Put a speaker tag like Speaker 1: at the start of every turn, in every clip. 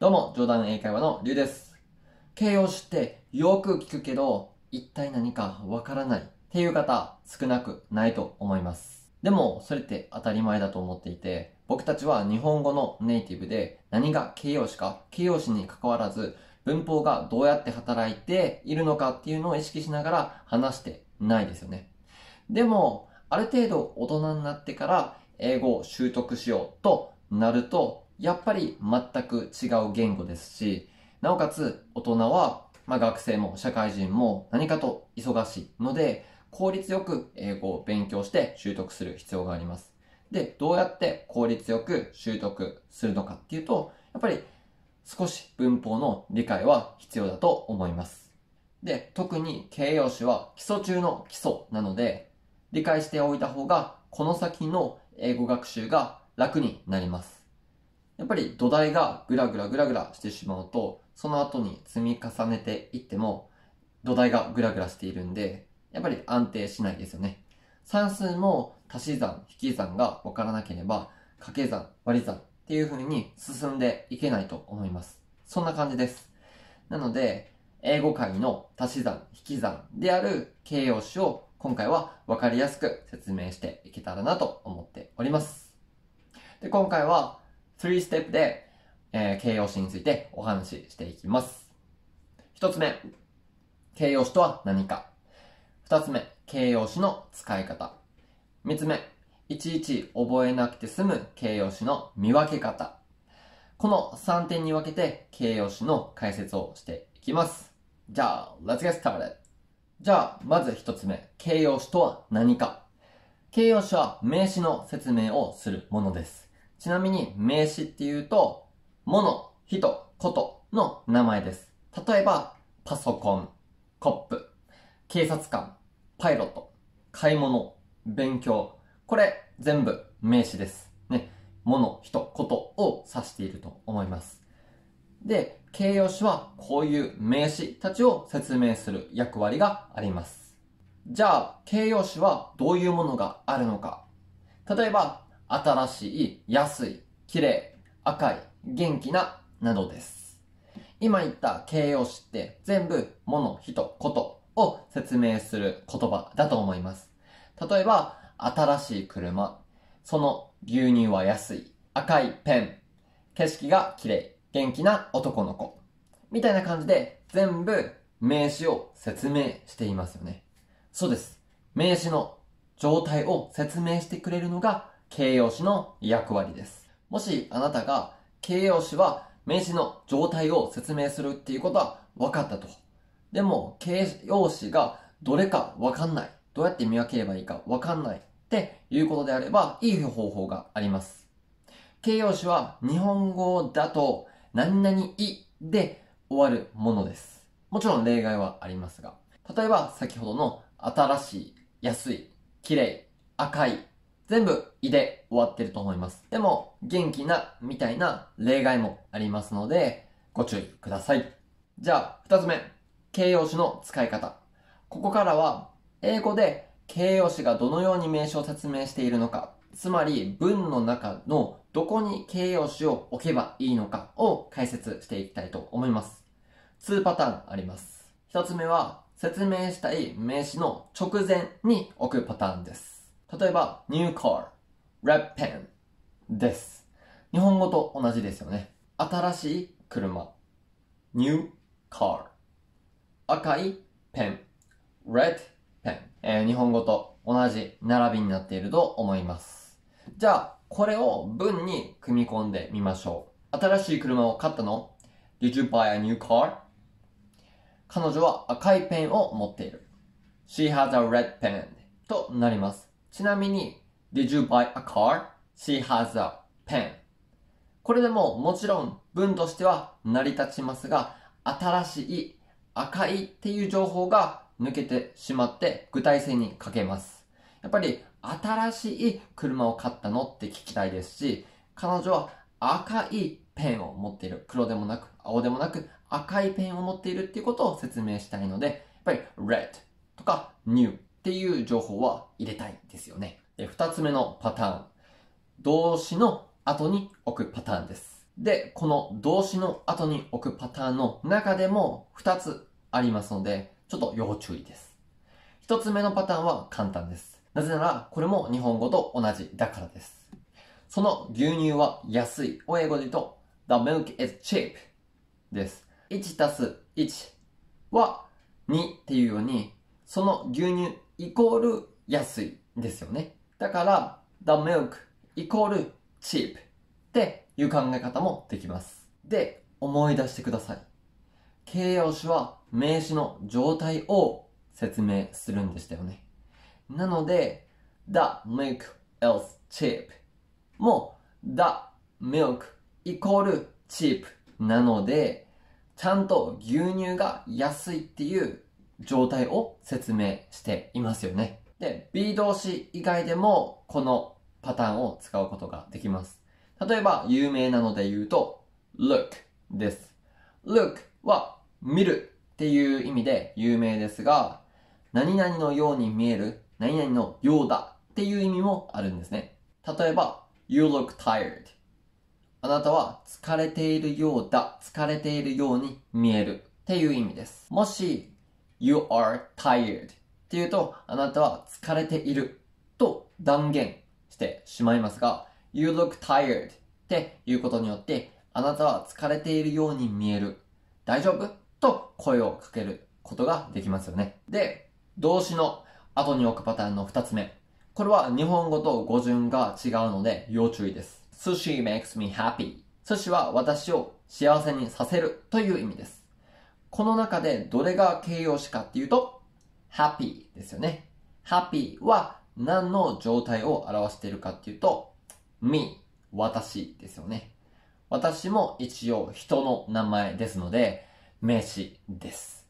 Speaker 1: どうも、冗談英会話のりゅうです。形容詞ってよく聞くけど、一体何かわからないっていう方、少なくないと思います。でも、それって当たり前だと思っていて、僕たちは日本語のネイティブで、何が形容詞か、形容詞に関わらず、文法がどうやって働いているのかっていうのを意識しながら話してないですよね。でも、ある程度大人になってから英語を習得しようとなると、やっぱり全く違う言語ですし、なおかつ大人は、まあ、学生も社会人も何かと忙しいので、効率よく英語を勉強して習得する必要があります。で、どうやって効率よく習得するのかっていうと、やっぱり少し文法の理解は必要だと思います。で、特に形容詞は基礎中の基礎なので、理解しておいた方がこの先の英語学習が楽になります。やっぱり土台がぐらぐらぐらぐらしてしまうと、その後に積み重ねていっても、土台がぐらぐらしているんで、やっぱり安定しないですよね。算数も足し算、引き算がわからなければ、掛け算、割り算っていう風に進んでいけないと思います。そんな感じです。なので、英語界の足し算、引き算である形容詞を今回は分かりやすく説明していけたらなと思っております。で、今回は3ステップで、えー、形容詞についてお話ししていきます。1つ目、形容詞とは何か。2つ目、形容詞の使い方。3つ目、いちいち覚えなくて済む形容詞の見分け方。この3点に分けて形容詞の解説をしていきます。じゃあ、Let's get started! じゃあ、まず1つ目、形容詞とは何か。形容詞は名詞の説明をするものです。ちなみに名詞っていうと、もの、人、ことの名前です。例えば、パソコン、コップ、警察官、パイロット、買い物、勉強。これ全部名詞です。ね。もの、人、ことを指していると思います。で、形容詞はこういう名詞たちを説明する役割があります。じゃあ、形容詞はどういうものがあるのか。例えば、新しい、安い、綺麗、赤い、元気な、などです。今言った形容詞って全部の、人、ことを説明する言葉だと思います。例えば、新しい車、その牛乳は安い、赤いペン、景色が綺麗、元気な男の子。みたいな感じで全部名詞を説明していますよね。そうです。名詞の状態を説明してくれるのが形容詞の役割です。もしあなたが形容詞は名詞の状態を説明するっていうことは分かったと。でも形容詞がどれか分かんない。どうやって見分ければいいか分かんないっていうことであればいい方法があります。形容詞は日本語だと何々いで終わるものです。もちろん例外はありますが。例えば先ほどの新しい、安い、綺麗、赤い全部胃で終わってると思います。でも、元気なみたいな例外もありますので、ご注意ください。じゃあ、二つ目。形容詞の使い方。ここからは、英語で形容詞がどのように名詞を説明しているのか、つまり文の中のどこに形容詞を置けばいいのかを解説していきたいと思います。2パターンあります。1つ目は説明したい名詞の直前に置くパターンです。例えば、new car, red pen です。日本語と同じですよね。新しい車、new car。赤いペン、red pen。えー、日本語と同じ並びになっていると思います。じゃあ、これを文に組み込んでみましょう。新しい車を買ったの ?Did you buy a new car? 彼女は赤いペンを持っている。She has a red pen. となります。ちなみに、Did you buy a car?She has a pen. これでももちろん文としては成り立ちますが、新しい、赤いっていう情報が抜けてしまって具体性に欠けます。やっぱり新しい車を買ったのって聞きたいですし、彼女は赤いペンを持っている。黒でもなく、青でもなく、赤いペンを持っているっていうことを説明したいので、やっぱり red とか new っていう情報は入れたいですよね。で、二つ目のパターン。動詞の後に置くパターンです。で、この動詞の後に置くパターンの中でも二つありますので、ちょっと要注意です。一つ目のパターンは簡単です。なぜなら、これも日本語と同じだからです。その牛乳は安いを英語で言うと、The milk is cheap です。1たす1は2っていうように、その牛乳イコール安いですよね。だから、the milk イコール cheap っていう考え方もできます。で、思い出してください。形容詞は名詞の状態を説明するんでしたよね。なので、the milk else cheap も the milk イコール cheap なので、ちゃんと牛乳が安いっていう状態を説明していますよね。で、B 動詞以外でもこのパターンを使うことができます。例えば、有名なので言うと、look です。look は見るっていう意味で有名ですが、何々のように見える、何々のようだっていう意味もあるんですね。例えば、you look tired あなたは疲れているようだ、疲れているように見えるっていう意味です。もし You are tired っていうと、あなたは疲れていると断言してしまいますが、You look tired っていうことによって、あなたは疲れているように見える。大丈夫と声をかけることができますよね。で、動詞の後に置くパターンの2つ目。これは日本語と語順が違うので要注意です。寿司 makes me happy. 寿司は私を幸せにさせるという意味です。この中でどれが形容詞かっていうと、happy ですよね。happy は何の状態を表しているかっていうと、me 私ですよね。私も一応人の名前ですので、名詞です。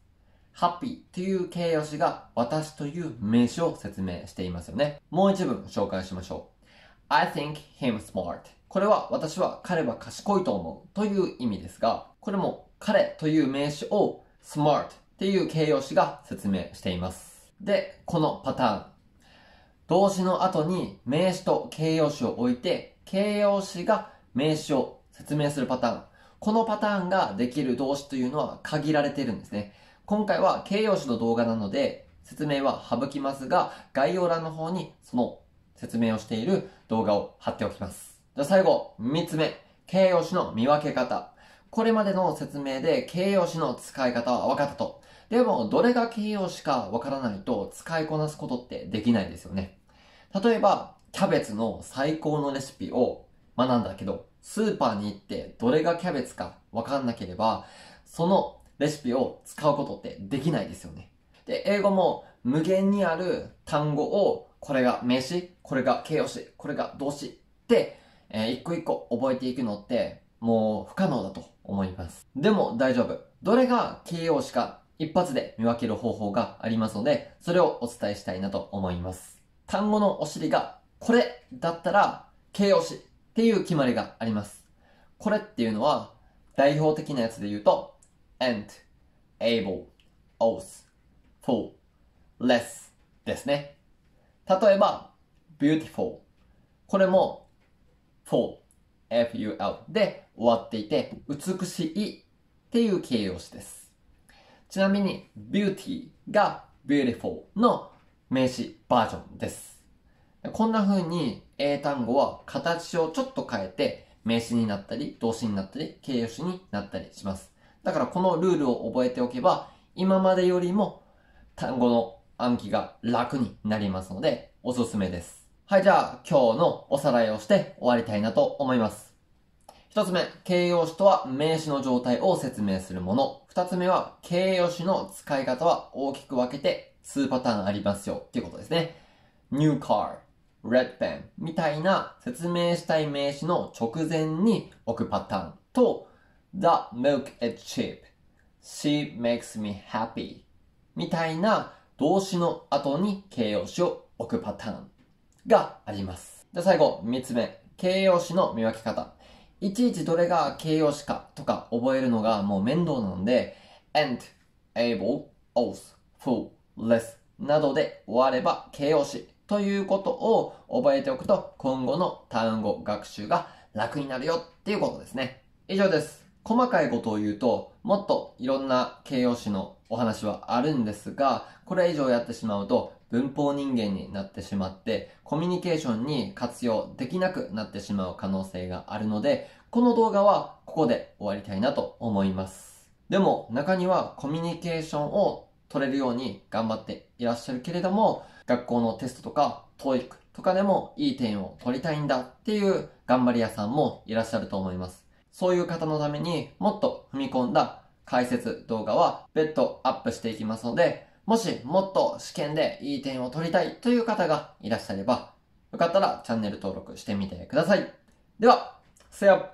Speaker 1: happy という形容詞が私という名詞を説明していますよね。もう一文紹介しましょう。I think him smart. これは私は彼は賢いと思うという意味ですが、これも彼という名詞を smart っていう形容詞が説明しています。で、このパターン。動詞の後に名詞と形容詞を置いて、形容詞が名詞を説明するパターン。このパターンができる動詞というのは限られているんですね。今回は形容詞の動画なので、説明は省きますが、概要欄の方にその説明をしている動画を貼っておきます。じゃあ最後、三つ目。形容詞の見分け方。これまでの説明で形容詞の使い方は分かったと。でも、どれが形容詞か分からないと使いこなすことってできないですよね。例えば、キャベツの最高のレシピを学んだけど、スーパーに行ってどれがキャベツか分かんなければ、そのレシピを使うことってできないですよね。で、英語も無限にある単語を、これが名詞、これが形容詞、これが動詞って、えー、一個一個覚えていくのって、もう不可能だと思います。でも大丈夫。どれが形容詞か一発で見分ける方法がありますので、それをお伝えしたいなと思います。単語のお尻がこれだったら形容詞っていう決まりがあります。これっていうのは代表的なやつで言うと ant, able, oath, full, less ですね。例えば beautiful これも full ful で終わっていて、美しいっていう形容詞です。ちなみに、beauty が beautiful の名詞バージョンです。こんな風に英単語は形をちょっと変えて名詞になったり、動詞になったり、形容詞になったりします。だからこのルールを覚えておけば、今までよりも単語の暗記が楽になりますので、おすすめです。はい、じゃあ今日のおさらいをして終わりたいなと思います。一つ目、形容詞とは名詞の状態を説明するもの。二つ目は形容詞の使い方は大きく分けて数パターンありますよっていうことですね。new car, red pen みたいな説明したい名詞の直前に置くパターンと the milk is cheap, she makes me happy みたいな動詞の後に形容詞を置くパターンがあります。じゃあ最後、三つ目。形容詞の見分け方。いちいちどれが形容詞かとか覚えるのがもう面倒なので、and, able, a l s full, less などで終われば形容詞ということを覚えておくと今後の単語学習が楽になるよっていうことですね。以上です。細かいことを言うともっといろんな形容詞のお話はあるんですが、これ以上やってしまうと文法人間になってしまって、コミュニケーションに活用できなくなってしまう可能性があるので、この動画はここで終わりたいなと思います。でも中にはコミュニケーションを取れるように頑張っていらっしゃるけれども、学校のテストとか TOEIC とかでもいい点を取りたいんだっていう頑張り屋さんもいらっしゃると思います。そういう方のためにもっと踏み込んだ解説動画は別途アップしていきますので、もしもっと試験でいい点を取りたいという方がいらっしゃれば、よかったらチャンネル登録してみてください。では、せよ